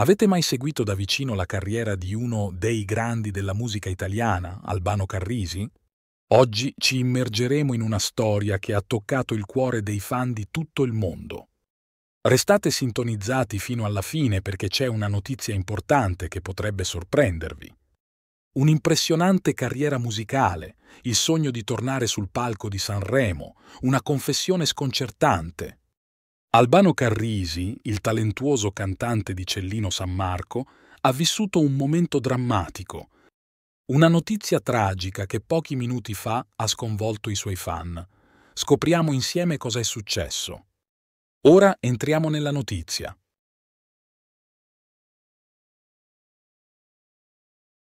Avete mai seguito da vicino la carriera di uno dei grandi della musica italiana, Albano Carrisi? Oggi ci immergeremo in una storia che ha toccato il cuore dei fan di tutto il mondo. Restate sintonizzati fino alla fine perché c'è una notizia importante che potrebbe sorprendervi. Un'impressionante carriera musicale, il sogno di tornare sul palco di Sanremo, una confessione sconcertante, Albano Carrisi, il talentuoso cantante di Cellino San Marco, ha vissuto un momento drammatico. Una notizia tragica che pochi minuti fa ha sconvolto i suoi fan. Scopriamo insieme cosa è successo. Ora entriamo nella notizia.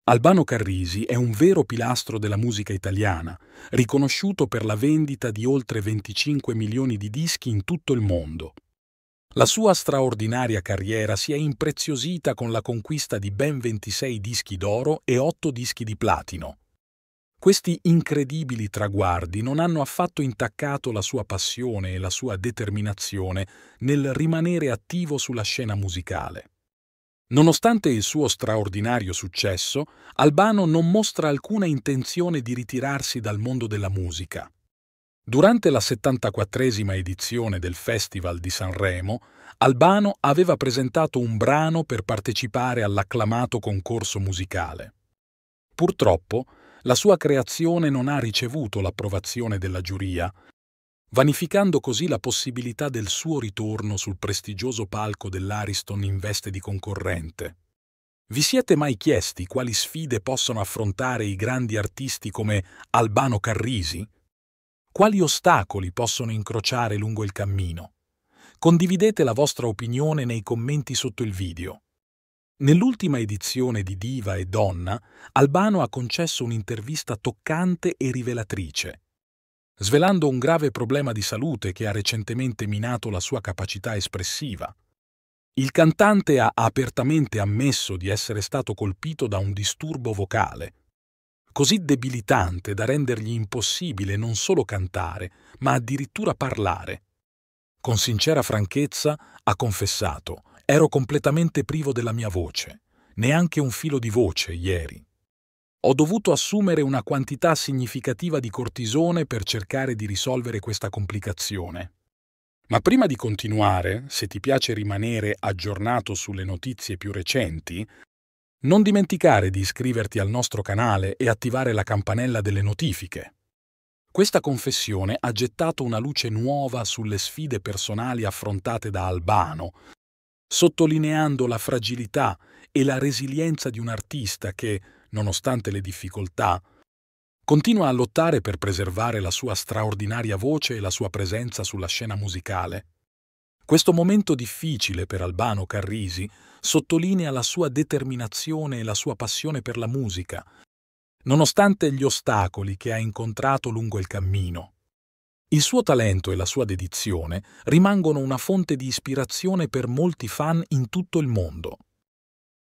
Albano Carrisi è un vero pilastro della musica italiana, riconosciuto per la vendita di oltre 25 milioni di dischi in tutto il mondo. La sua straordinaria carriera si è impreziosita con la conquista di ben 26 dischi d'oro e 8 dischi di platino. Questi incredibili traguardi non hanno affatto intaccato la sua passione e la sua determinazione nel rimanere attivo sulla scena musicale. Nonostante il suo straordinario successo, Albano non mostra alcuna intenzione di ritirarsi dal mondo della musica. Durante la 74esima edizione del Festival di Sanremo, Albano aveva presentato un brano per partecipare all'acclamato concorso musicale. Purtroppo, la sua creazione non ha ricevuto l'approvazione della giuria vanificando così la possibilità del suo ritorno sul prestigioso palco dell'Ariston in veste di concorrente. Vi siete mai chiesti quali sfide possono affrontare i grandi artisti come Albano Carrisi? Quali ostacoli possono incrociare lungo il cammino? Condividete la vostra opinione nei commenti sotto il video. Nell'ultima edizione di Diva e Donna, Albano ha concesso un'intervista toccante e rivelatrice, svelando un grave problema di salute che ha recentemente minato la sua capacità espressiva. Il cantante ha apertamente ammesso di essere stato colpito da un disturbo vocale, così debilitante da rendergli impossibile non solo cantare, ma addirittura parlare. Con sincera franchezza ha confessato, ero completamente privo della mia voce, neanche un filo di voce ieri. Ho dovuto assumere una quantità significativa di cortisone per cercare di risolvere questa complicazione. Ma prima di continuare, se ti piace rimanere aggiornato sulle notizie più recenti, non dimenticare di iscriverti al nostro canale e attivare la campanella delle notifiche. Questa confessione ha gettato una luce nuova sulle sfide personali affrontate da Albano, sottolineando la fragilità e la resilienza di un artista che, nonostante le difficoltà, continua a lottare per preservare la sua straordinaria voce e la sua presenza sulla scena musicale. Questo momento difficile per Albano Carrisi sottolinea la sua determinazione e la sua passione per la musica, nonostante gli ostacoli che ha incontrato lungo il cammino. Il suo talento e la sua dedizione rimangono una fonte di ispirazione per molti fan in tutto il mondo.